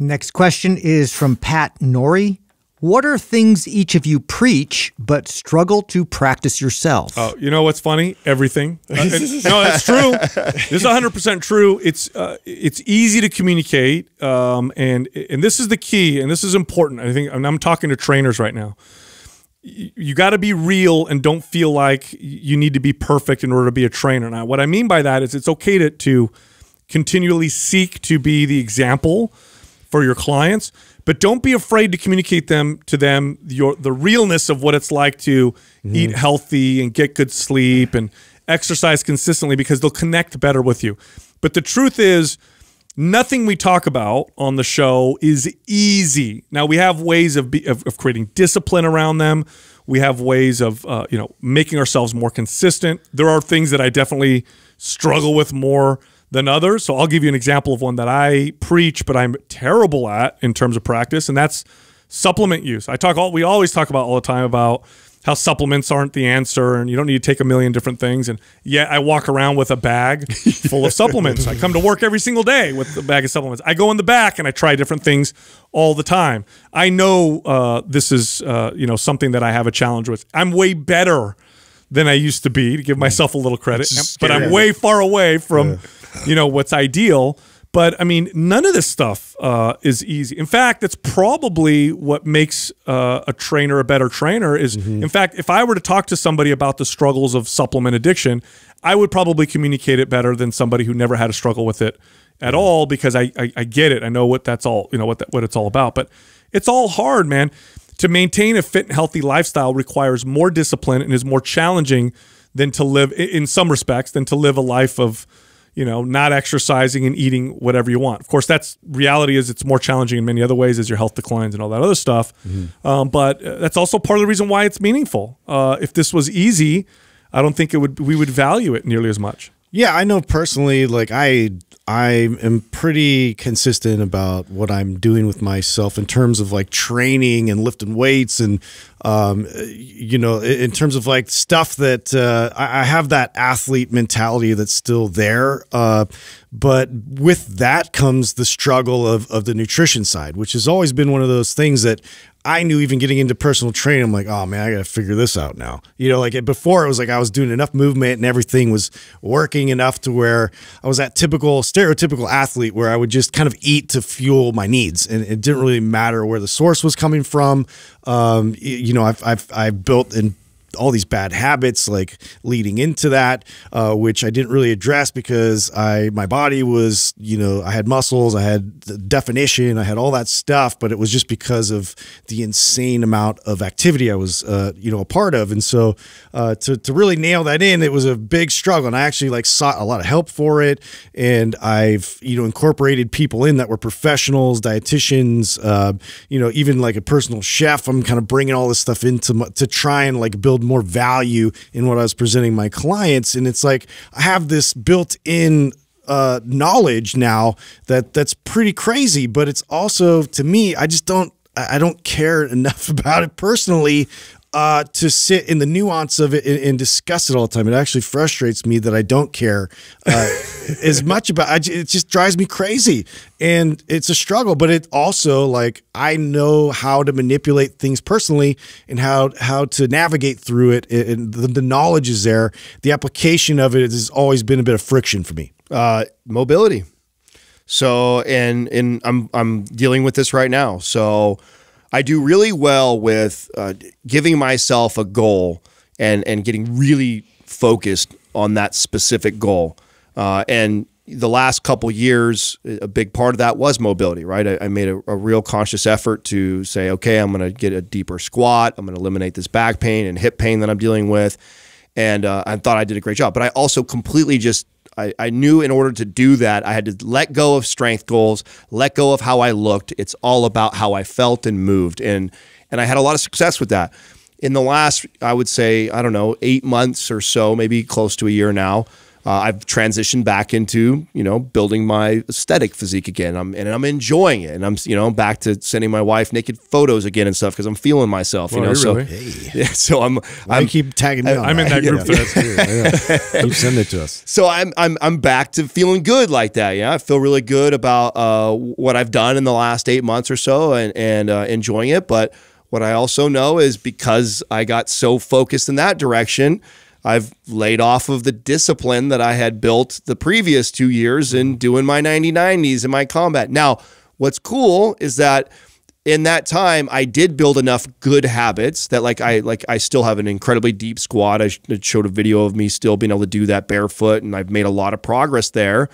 Next question is from Pat Nori. What are things each of you preach but struggle to practice yourself? Oh, you know what's funny? Everything. Uh, it, no, that's true. This is 100% true. It's uh, it's easy to communicate um, and and this is the key and this is important. I think I'm talking to trainers right now. You, you got to be real and don't feel like you need to be perfect in order to be a trainer. Now, what I mean by that is it's okay to to continually seek to be the example for your clients, but don't be afraid to communicate them to them your the realness of what it's like to mm -hmm. eat healthy and get good sleep and exercise consistently because they'll connect better with you. But the truth is nothing we talk about on the show is easy. Now we have ways of be, of, of, creating discipline around them. We have ways of uh, you know making ourselves more consistent. There are things that I definitely struggle with more than others. So I'll give you an example of one that I preach, but I'm terrible at in terms of practice, and that's supplement use. I talk all we always talk about all the time about how supplements aren't the answer and you don't need to take a million different things. And yet I walk around with a bag full of supplements. I come to work every single day with a bag of supplements. I go in the back and I try different things all the time. I know uh, this is uh, you know something that I have a challenge with. I'm way better than I used to be to give myself a little credit, but I'm way far away from. Yeah you know what's ideal. But I mean, none of this stuff uh, is easy. In fact, that's probably what makes uh, a trainer a better trainer. Is mm -hmm. in fact, if I were to talk to somebody about the struggles of supplement addiction, I would probably communicate it better than somebody who never had a struggle with it at mm-hmm. all because I, I, I get it. I know what that's all you know what that, what it's all about. But it's all hard, man. To maintain a fit and healthy lifestyle requires more discipline and is more challenging than to live in some respects than to live a life of you know, not exercising and eating whatever you want. Of course, that's reality is it's more challenging in many other ways as your health declines and all that other stuff. Mm-hmm. Um, but uh, that's also part of the reason why it's meaningful. Uh, if this was easy, I don't think it would we would value it nearly as much. Yeah, I know personally, like I I am pretty consistent about what I'm doing with myself in terms of like training and lifting weights and um, you know, in terms of like stuff that uh, I have that athlete mentality that's still there. Uh, but with that comes the struggle of, of the nutrition side, which has always been one of those things that I knew even getting into personal training, I'm like, oh man, I got to figure this out now. You know, like before it was like I was doing enough movement and everything was working enough to where I was that typical, stereotypical athlete where I would just kind of eat to fuel my needs. And it didn't really matter where the source was coming from. Um, you you know, I've I've I've built and all these bad habits like leading into that uh, which i didn't really address because i my body was you know i had muscles i had definition i had all that stuff but it was just because of the insane amount of activity i was uh, you know a part of and so uh, to, to really nail that in it was a big struggle and i actually like sought a lot of help for it and i've you know incorporated people in that were professionals dietitians uh, you know even like a personal chef i'm kind of bringing all this stuff into my, to try and like build build more value in what I was presenting my clients. And it's like I have this built in uh, knowledge now that that's pretty crazy, but it's also to me, I just don't I don't care enough about it personally uh, to sit in the nuance of it and, and, discuss it all the time. It actually frustrates me that I don't care uh, as much about. it just drives me crazy, and it's a struggle. But it also like I know how to manipulate things personally and how how to navigate through it. And the, the knowledge is there. The application of it has always been a bit of friction for me. Uh, mobility. So and and I'm I'm dealing with this right now. So I do really well with uh, giving myself a goal and and getting really focused on that specific goal. Uh, and the last couple years, a big part of that was mobility, right? I, I made a, a, real conscious effort to say, okay, I'm going to get a deeper squat. I'm going to eliminate this back pain and hip pain that I'm dealing with. And uh, I thought I did a great job. But I also completely just I, I knew in order to do that, I had to let go of strength goals, let go of how I looked. It's all about how I felt and moved. And, and I had a lot of success with that. In the last, I would say, I don't know, eight months or so, maybe close to a year now, uh, I've transitioned back into you know building my aesthetic physique again. I'm and I'm enjoying it, and I'm you know back to sending my wife naked photos again and stuff because I'm feeling myself. You know, so really? hey. yeah, so I'm I'm keep tagging me. I, am in that group. Yeah. yeah. it to us. So I'm I'm I'm back to feeling good like that. Yeah, I feel really good about uh, what I've done in the last eight months or so, and and uh, enjoying it. But what I also know is because I got so focused in that direction I've laid off of the discipline that I had built the previous two years in mm-hmm. doing my 9090s and my combat. Now, what's cool is that in that time I did build enough good habits that like I like I still have an incredibly deep squat. I showed a video of me still being able to do that barefoot and I've made a lot of progress there.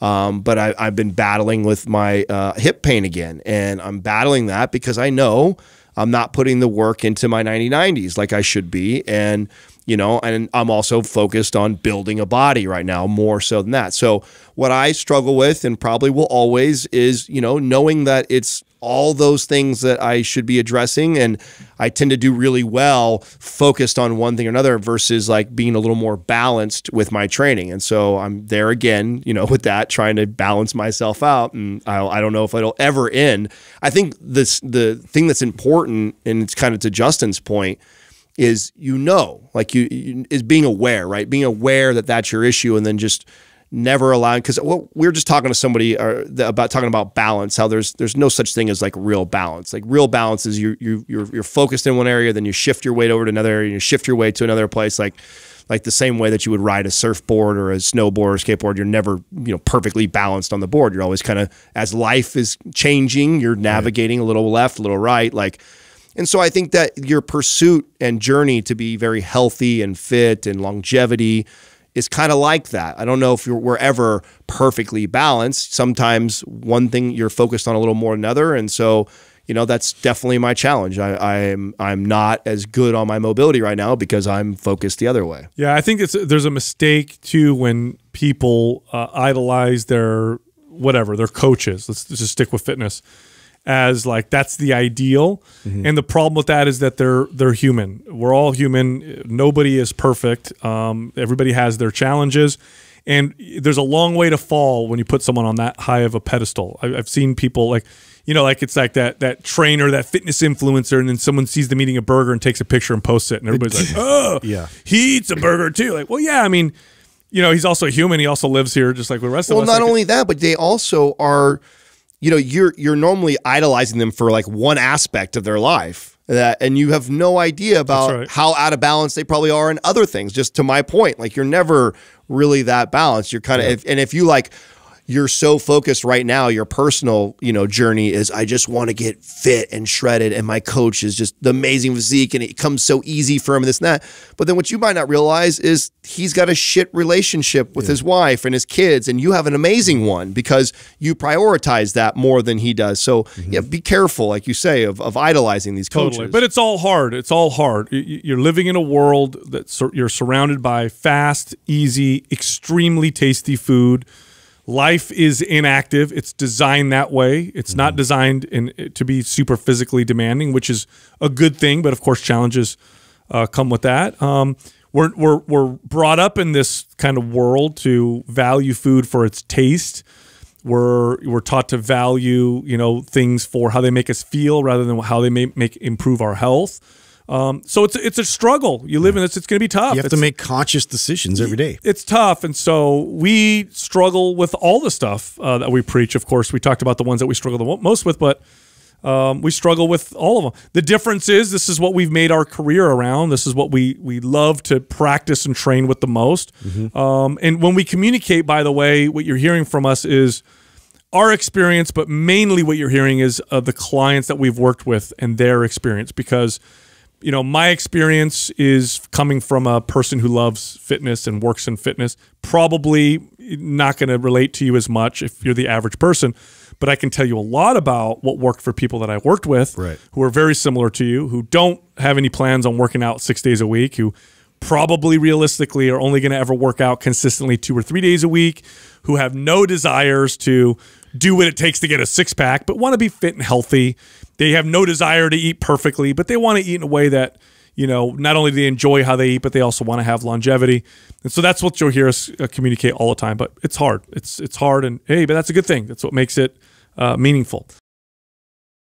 Um, but I, have been battling with my uh, hip pain again, and I'm battling that because I know I'm not putting the work into my 9090s like I should be, and you know, and I'm also focused on building a body right now more so than that. So what I struggle with and probably will always is, you know, knowing that it's all those things that I should be addressing. And I tend to do really well focused on one thing or another versus like being a little more balanced with my training. And so I'm there again, you know, with that, trying to balance myself out. And I'll, I do not know if it'll ever end. I think this, the thing that's important, and it's kind of to Justin's point, is you know, like you, you, is being aware, right? Being aware that that's your issue, and then just never allowing. Because well, we are just talking to somebody uh, about talking about balance. How there's there's no such thing as like real balance. Like real balance is you you you're, you're focused in one area, then you shift your weight over to another area, you shift your weight to another place, like. Like the same way that you would ride a surfboard or a snowboard or skateboard, you're never you know perfectly balanced on the board. You're always kind of as life is changing, you're navigating right. a little left, a little right. Like and so I think that your pursuit and journey to be very healthy and fit and longevity is kind of like that. I don't know if we're ever perfectly balanced. Sometimes one thing you're focused on a little more than another. And so, you know, that's definitely my challenge. I, am I'm, I'm not as good on my mobility right now because I'm focused the other way. Yeah, I think it's there's a mistake too when people uh, idolize their whatever their coaches. Let's, let's just stick with fitness as like that's the ideal. Mm-hmm. And the problem with that is that they're they're human. We're all human. Nobody is perfect. Um, everybody has their challenges. And there's a long way to fall when you put someone on that high of a pedestal. I, have seen people like, you know, like it's like that that trainer, that fitness influencer, and then someone sees them eating a burger and takes a picture and posts it, and everybody's like, "Oh, yeah, he eats a burger too." Like, well, yeah, I mean, you know, he's also human. He also lives here, just like the rest well, of us. Well, not like, only that, but they also are you know you're you're normally idolizing them for like one aspect of their life that and you have no idea about right. how out of balance they probably are in other things just to my point like you're never really that balanced you're kind of yeah. and if you like you're so focused right now your personal you know journey is i just want to get fit and shredded and my coach is just the amazing physique and it comes so easy for him and this and that but then what you might not realize is he's got a shit relationship with yeah. his wife and his kids and you have an amazing one because you prioritize that more than he does so mm -hmm. yeah be careful like you say of, of idolizing these totally. coaches but it's all hard it's all hard you're living in a world that you're surrounded by fast easy extremely tasty food life is inactive. It's designed that way. It's mm -hmm. not mm-hmm. designed in, to be super physically demanding, which is a good thing. But of course, challenges uh, come with that. Um, we're, we're, we're brought up in this kind of world to value food for its taste. We're, we're taught to value, you know, things for how they make us feel rather than how they may make improve our health. Um, so it's it's a struggle. You live yeah. in this. It's going to be tough. You have it's, to make conscious decisions every day. It's tough, and so we struggle with all the stuff uh, that we preach. Of course, we talked about the ones that we struggle the most with, but um, we struggle with all of them. The difference is this is what we've made our career around. This is what we we love to practice and train with the most. Mm -hmm. um, and when we communicate, by the way, what you're hearing from us is our experience, but mainly what you're hearing is of uh, the clients that we've worked with and their experience because you know, my experience is coming from a person who loves fitness and works in fitness, probably not going to relate to you as much if you're the average person, but I can tell you a lot about what worked for people that I worked with right. who are very similar to you, who don't have any plans on working out six days a week, who probably realistically are only going to ever work out consistently two or three days a week, who have no desires to do what it takes to get a six pack, but want to be fit and healthy. They have no desire to eat perfectly, but they want to eat in a way that, you know, not only do they enjoy how they eat, but they also want to have longevity. And so that's what you'll hear us uh, communicate all the time, but it's hard. It's, it's hard. And hey, but that's a good thing. That's what makes it uh, meaningful.